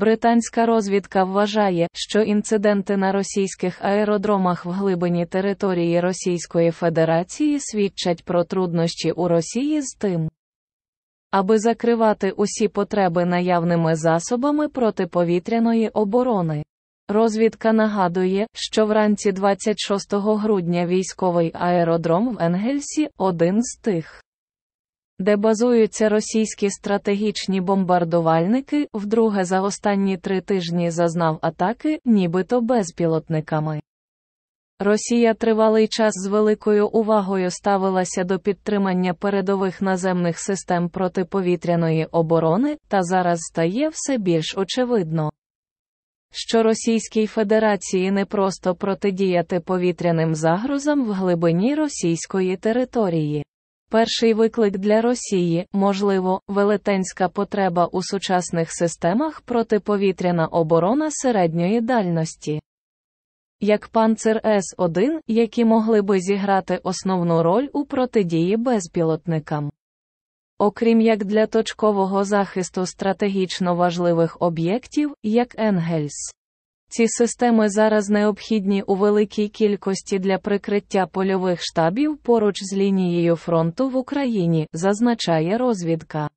Британська розвідка вважає, що інциденти на російських аеродромах в глибині території Російської Федерації свідчать про труднощі у Росії з тим, аби закривати усі потреби наявними засобами протиповітряної оборони. Розвідка нагадує, що вранці 26 грудня військовий аеродром в Енгельсі один з тих де базуються російські стратегічні бомбардувальники, вдруге за останні три тижні зазнав атаки, нібито безпілотниками. Росія тривалий час з великою увагою ставилася до підтримання передових наземних систем протиповітряної оборони, та зараз стає все більш очевидно, що Російській Федерації не просто протидіяти повітряним загрозам в глибині російської території. Перший виклик для Росії, можливо, велетенська потреба у сучасних системах протиповітряна оборона середньої дальності. Як панцир С1, які могли би зіграти основну роль у протидії безпілотникам. Окрім як для точкового захисту стратегічно важливих об'єктів, як Енгельс. Ці системи зараз необхідні у великій кількості для прикриття польових штабів поруч з лінією фронту в Україні, зазначає розвідка.